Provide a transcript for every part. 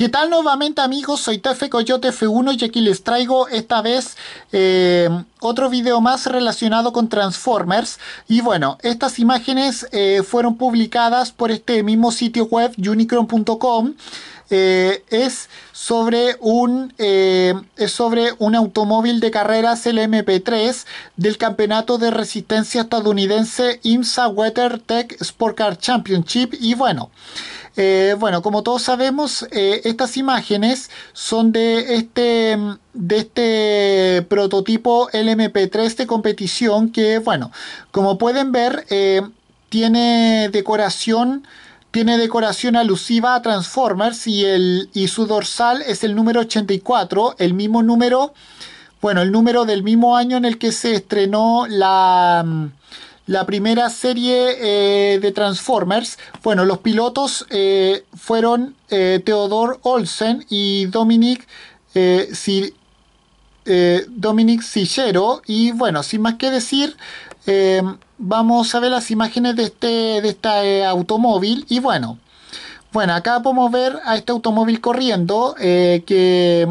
¿Qué tal nuevamente amigos? Soy Tefe Coyote F1 y aquí les traigo esta vez eh, otro video más relacionado con Transformers. Y bueno, estas imágenes eh, fueron publicadas por este mismo sitio web unicron.com eh, es sobre un eh, es sobre un automóvil de carreras LMP3 del campeonato de resistencia estadounidense IMSA Tech Sport Car Championship y bueno eh, bueno, como todos sabemos, estas imágenes son de este, de este prototipo LMP3 de competición que, bueno, como pueden ver, tiene decoración tiene decoración alusiva a Transformers y, el, y su dorsal es el número 84, el mismo número, bueno, el número del mismo año en el que se estrenó la, la primera serie eh, de Transformers. Bueno, los pilotos eh, fueron eh, Theodore Olsen y Dominic eh, si, Dominic Sillero. Y bueno, sin más que decir, vamos a ver las imágenes de este, de eh, automóvil y bueno, bueno, acá podemos ver a este automóvil corriendo eh, que,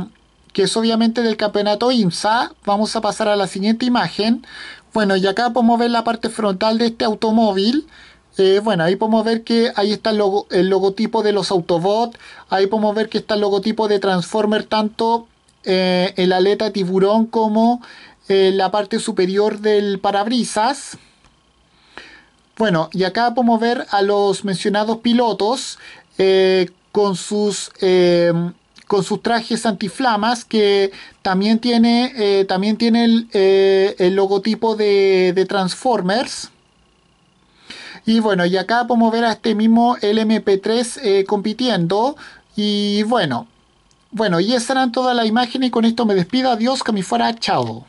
es obviamente del campeonato IMSA. Vamos a pasar a la siguiente imagen. Bueno, y acá podemos ver la parte frontal de este automóvil. Eh, bueno, ahí podemos ver que ahí está el, logotipo de los Autobots. Ahí podemos ver que está el logotipo de Transformer tanto el en aleta tiburón como la parte superior del parabrisas. Bueno, y acá podemos ver a los mencionados pilotos eh, con sus... Eh, con sus trajes antiflamas que también tiene, eh, también tiene el, logotipo de, Transformers. Y bueno, y acá podemos ver a este mismo LMP3 compitiendo. Y bueno, bueno, y esa era toda la imagen y con esto me despido. Adiós, que me fuera, chao.